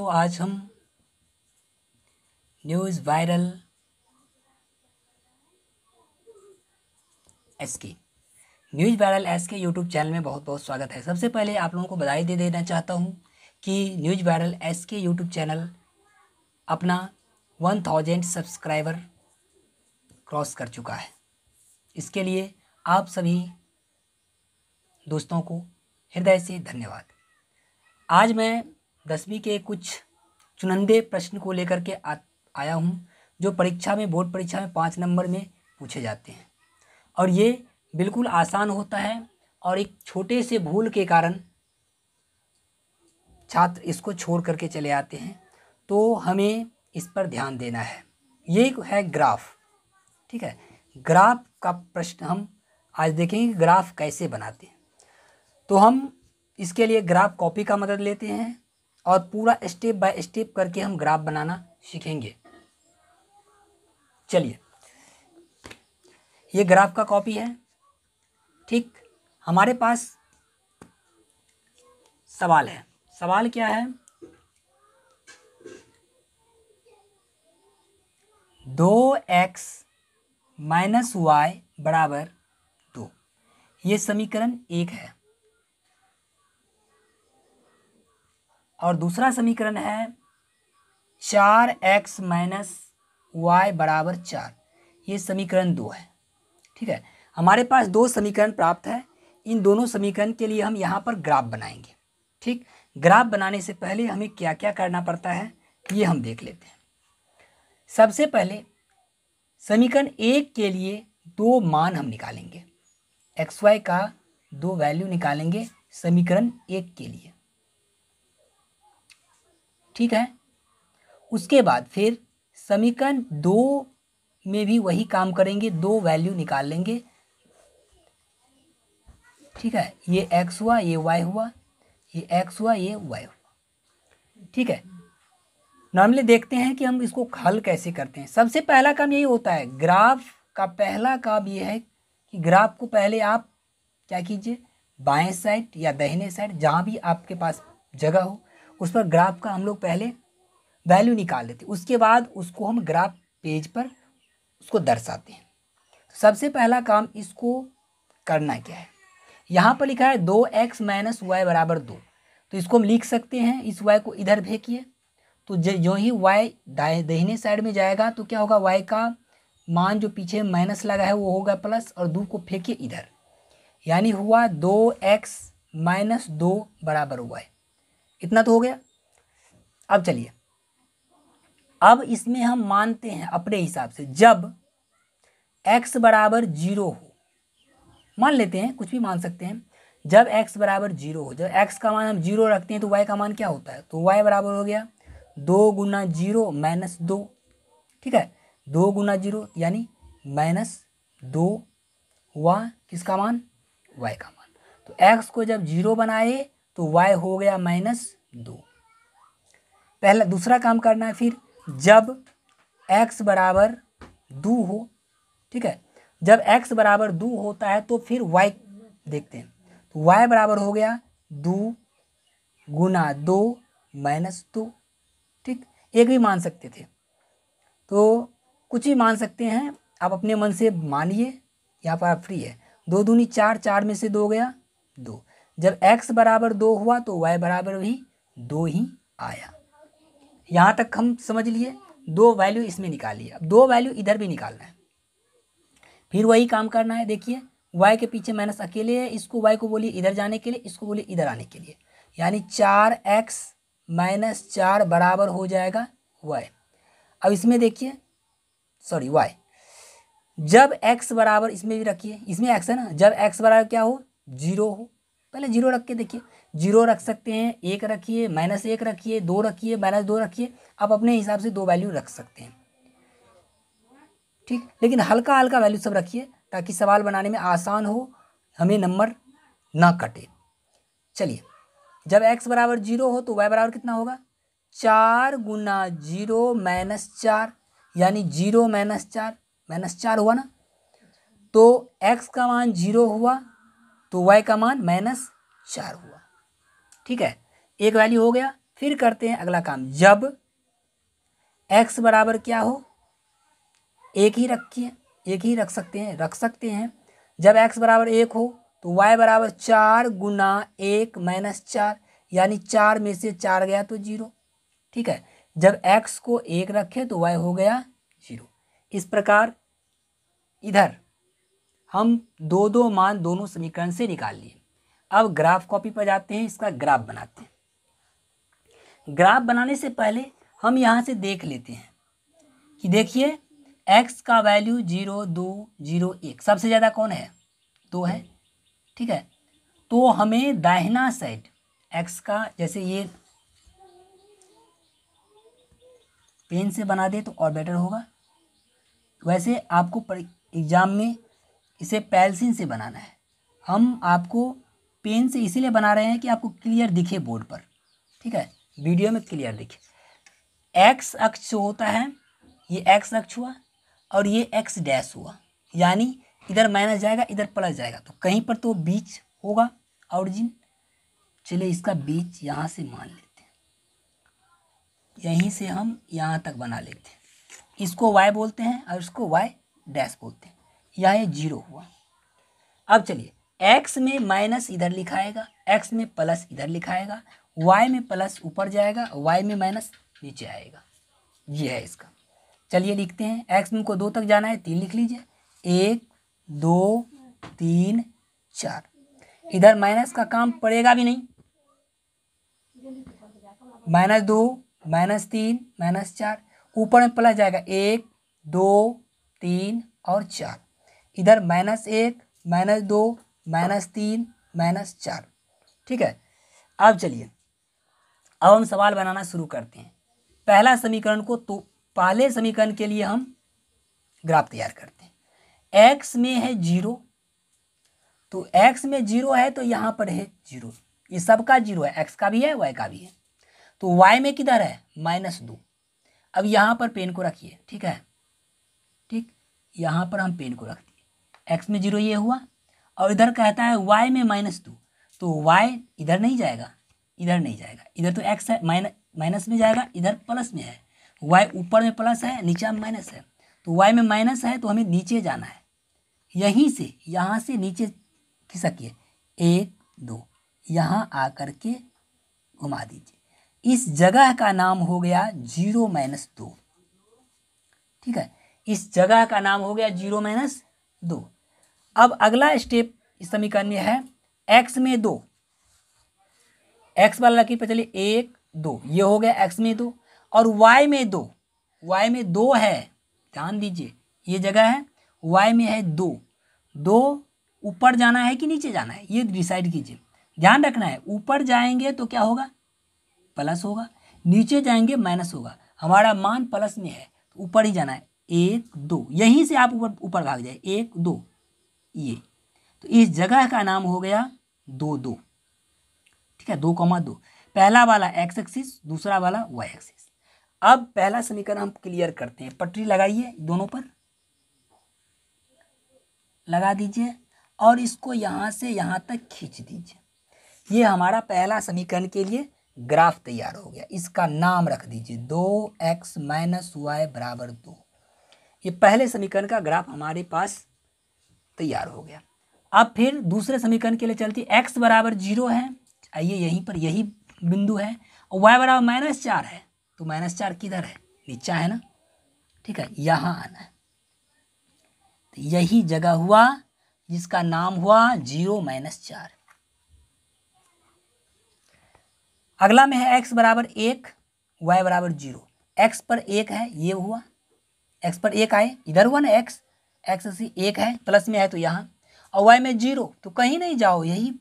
दोस्तों आज हम news viral S K news viral S K YouTube channel में बहुत बहुत स्वागत है सबसे पहले आप लोगों को बधाई दे देना चाहता हूं कि news viral S K YouTube channel अपना वन थाउजेंड सब्सक्राइबर क्रॉस कर चुका है इसके लिए आप सभी दोस्तों को हृदय से धन्यवाद आज मैं दसवीं के कुछ चुनंदे प्रश्न को लेकर के आ, आया हूँ जो परीक्षा में बोर्ड परीक्षा में पाँच नंबर में पूछे जाते हैं और ये बिल्कुल आसान होता है और एक छोटे से भूल के कारण छात्र इसको छोड़ करके चले आते हैं तो हमें इस पर ध्यान देना है ये है ग्राफ ठीक है ग्राफ का प्रश्न हम आज देखेंगे ग्राफ कैसे बनाते हैं तो हम इसके लिए ग्राफ कॉपी का मदद लेते हैं और पूरा स्टेप बाय स्टेप करके हम ग्राफ बनाना सीखेंगे चलिए ये ग्राफ का कॉपी है ठीक हमारे पास सवाल है सवाल क्या है दो एक्स माइनस वाई बराबर दो ये समीकरण एक है और दूसरा समीकरण है चार एक्स माइनस वाई बराबर चार ये समीकरण दो है ठीक है हमारे पास दो समीकरण प्राप्त है इन दोनों समीकरण के लिए हम यहाँ पर ग्राफ बनाएंगे ठीक ग्राफ बनाने से पहले हमें क्या क्या करना पड़ता है ये हम देख लेते हैं सबसे पहले समीकरण एक के लिए दो मान हम निकालेंगे एक्स वाई का दो वैल्यू निकालेंगे समीकरण एक के लिए ठीक है उसके बाद फिर समीकरण दो में भी वही काम करेंगे दो वैल्यू निकाल लेंगे ठीक है ये एक्स हुआ ये वाई हुआ ये एक्स हुआ ये वाई हुआ ठीक है नॉर्मली देखते हैं कि हम इसको हल कैसे करते हैं सबसे पहला काम यही होता है ग्राफ का पहला काम ये है कि ग्राफ को पहले आप क्या कीजिए बाएं साइड या दहने साइड जहाँ भी आपके पास जगह हो उस पर ग्राफ का हम लोग पहले वैल्यू निकाल लेते हैं उसके बाद उसको हम ग्राफ पेज पर उसको दर्शाते हैं सबसे पहला काम इसको करना क्या है यहाँ पर लिखा है दो एक्स माइनस वाई बराबर दो तो इसको हम लिख सकते हैं इस वाई को इधर फेंकिए तो जो ही वाई दहने साइड में जाएगा तो क्या होगा वाई का मान जो पीछे माइनस लगा है वो होगा प्लस और दो को फेंकिए इधर यानी हुआ दो एक्स माइनस दो बराबर वाई इतना तो हो गया अब चलिए अब इसमें हम मानते हैं अपने हिसाब से जब x बराबर जीरो हो मान लेते हैं कुछ भी मान सकते हैं जब x बराबर जीरो हो जब x का मान हम जीरो रखते हैं तो y का मान क्या होता है तो y बराबर हो गया दो गुना जीरो माइनस दो ठीक है दो गुना जीरो यानी माइनस दो हुआ किसका मान y का मान तो x को जब जीरो बनाए तो वाई हो गया माइनस दो पहला दूसरा काम करना है फिर जब एक्स बराबर दो हो ठीक है जब एक्स बराबर दो होता है तो फिर वाई देखते हैं तो वाई बराबर हो गया दो गुना दो माइनस दो ठीक एक भी मान सकते थे तो कुछ ही मान सकते हैं आप अपने मन से मानिए यहाँ पर आप फ्री है दो दूनी चार चार में से दो गया दो जब x बराबर दो हुआ तो y बराबर भी दो ही आया यहाँ तक हम समझ लिए दो वैल्यू इसमें निकालिए अब दो वैल्यू इधर भी निकालना है फिर वही काम करना है देखिए y के पीछे माइनस अकेले है इसको y को बोलिए इधर जाने के लिए इसको बोलिए इधर आने के लिए यानी चार एक्स माइनस चार बराबर हो जाएगा y अब इसमें देखिए सॉरी y जब x बराबर इसमें भी रखिए इसमें x है ना जब x बराबर क्या हो जीरो हो पहले जीरो रख के देखिए जीरो रख सकते हैं एक रखिए माइनस एक रखिए दो रखिए माइनस दो रखिए आप अपने हिसाब से दो वैल्यू रख सकते हैं ठीक लेकिन हल्का हल्का वैल्यू सब रखिए ताकि सवाल बनाने में आसान हो हमें नंबर ना कटे चलिए जब एक्स बराबर जीरो हो तो वाई बराबर कितना होगा चार गुना जीरो माइनस चार यानी जीरो माइनस चार माइनस चार हुआ ना तो एक्स का मान जीरो हुआ तो वाई का मान माइनस चार हुआ ठीक है एक वैल्यू हो गया फिर करते हैं अगला काम जब एक्स बराबर क्या हो एक ही रखिए एक ही रख सकते हैं रख सकते हैं जब एक्स बराबर एक हो तो वाई बराबर चार गुना एक माइनस चार यानी चार में से चार गया तो जीरो ठीक है जब एक्स को एक रखें तो वाई हो गया जीरो इस प्रकार इधर हम दो दो मान दोनों समीकरण से निकाल लिए अब ग्राफ कॉपी पर जाते हैं इसका ग्राफ बनाते हैं ग्राफ बनाने से पहले हम यहाँ से देख लेते हैं कि देखिए एक्स का वैल्यू जीरो दो जीरो एक सबसे ज़्यादा कौन है दो है ठीक है तो हमें दाहिना साइड एक्स का जैसे ये पेन से बना दे तो और बेटर होगा वैसे आपको एग्ज़ाम में इसे पेल्सिन से बनाना है हम आपको पेन से इसीलिए बना रहे हैं कि आपको क्लियर दिखे बोर्ड पर ठीक है वीडियो में क्लियर दिखे एक्स अक्ष जो होता है ये एक्स अक्ष हुआ और ये एक्स डैश हुआ यानी इधर माइनस जाएगा इधर प्लस जाएगा तो कहीं पर तो बीच होगा ऑरिजिन चलिए इसका बीच यहाँ से मान लेते हैं यहीं से हम यहाँ तक बना लेते हैं इसको वाई बोलते हैं और इसको वाई डैश बोलते हैं या ये जीरो हुआ अब चलिए एक्स में माइनस इधर लिखाएगा एक्स में प्लस इधर लिखाएगा वाई में प्लस ऊपर जाएगा वाई में माइनस नीचे आएगा ये है इसका चलिए लिखते हैं एक्स में को दो तक जाना है तीन लिख लीजिए एक दो तीन चार इधर माइनस का काम पड़ेगा भी नहीं माइनस दो माइनस तीन माइनस चार ऊपर में प्लस जाएगा एक दो तीन और चार इधर माइनस एक माइनस दो माइनस तीन माइनस चार ठीक है अब चलिए अब हम सवाल बनाना शुरू करते हैं पहला समीकरण को तो पहले समीकरण के लिए हम ग्राफ तैयार करते हैं एक्स में है जीरो तो एक्स में जीरो है तो यहाँ पर है जीरो ये सबका जीरो है एक्स का भी है वाई का भी है तो वाई में किधर है माइनस दो अब यहाँ पर पेन को रखिए ठीक है ठीक यहाँ पर हम पेन को रखते हैं एक्स में जीरो ये हुआ और इधर कहता है वाई में माइनस टू तो वाई इधर नहीं जाएगा इधर नहीं जाएगा इधर तो एक्स है माइनस माइनस में जाएगा इधर प्लस में है वाई ऊपर में प्लस है नीचे में माइनस है तो वाई में माइनस है तो हमें नीचे जाना है यहीं से यहाँ से नीचे खिसकिए एक दो यहाँ कर के घुमा दीजिए इस जगह का नाम हो गया जीरो माइनस दो ठीक है इस जगह का नाम हो गया जीरो माइनस दो अब अगला स्टेप इस समीकरण में है एक्स में दो एक्स वाला रखिए चलिए एक दो ये हो गया एक्स में दो और वाई में दो वाई में दो है ध्यान दीजिए ये जगह है वाई में है दो दो ऊपर जाना है कि नीचे जाना है ये डिसाइड कीजिए ध्यान रखना है ऊपर जाएंगे तो क्या होगा प्लस होगा नीचे जाएंगे माइनस होगा हमारा मान प्लस में है तो ऊपर ही जाना है एक दो यहीं से आप ऊपर ऊपर भाग जाए एक दो ये e तो इस जगह का नाम हो गया दो दो ठीक है दो कमा दो पहला वाला एक्स एक्सिस दूसरा वाला वाई एक्सिस अब पहला समीकरण हम क्लियर करते हैं पटरी लगाइए दोनों पर लगा दीजिए और इसको यहाँ से यहाँ तक खींच दीजिए ये हमारा पहला समीकरण के लिए ग्राफ तैयार हो गया इसका नाम रख दीजिए दो एक्स माइनस वाई बराबर दो ये पहले समीकरण का ग्राफ हमारे पास तैयार हो गया अब फिर दूसरे समीकरण के लिए चलती एक्स बराबर जीरो है आइए यहीं पर यही बिंदु है और वाई बराबर माइनस चार है तो माइनस चार किधर है नीचा है ना ठीक है यहाँ आना है तो यही जगह हुआ जिसका नाम हुआ जीरो माइनस चार अगला में है एक्स बराबर एक वाई बराबर जीरो एक्स पर एक है ये हुआ एक्स पर एक आए इधर हुआ ना एक्स एक्स से एक है प्लस में है तो यहाँ और वाई में जीरो तो कहीं नहीं जाओ यही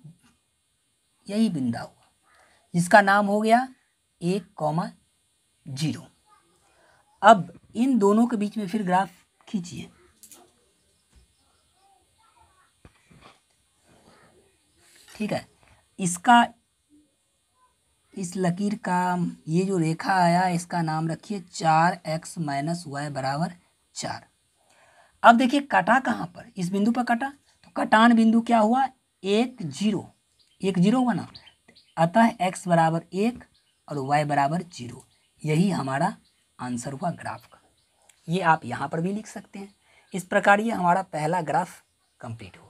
यही बिंदा हुआ जिसका नाम हो गया एक कॉमा जीरो अब इन दोनों के बीच में फिर ग्राफ खींचिए ठीक है इसका इस लकीर का ये जो रेखा आया इसका नाम रखिए चार एक्स माइनस वाई बराबर चार अब देखिए कटा कहाँ पर इस बिंदु पर कटा तो कटान बिंदु क्या हुआ एक जीरो एक जीरो हुआ ना अतः एक्स बराबर एक और वाई बराबर जीरो यही हमारा आंसर हुआ ग्राफ का ये आप यहाँ पर भी लिख सकते हैं इस प्रकार ये हमारा पहला ग्राफ कंप्लीट हुआ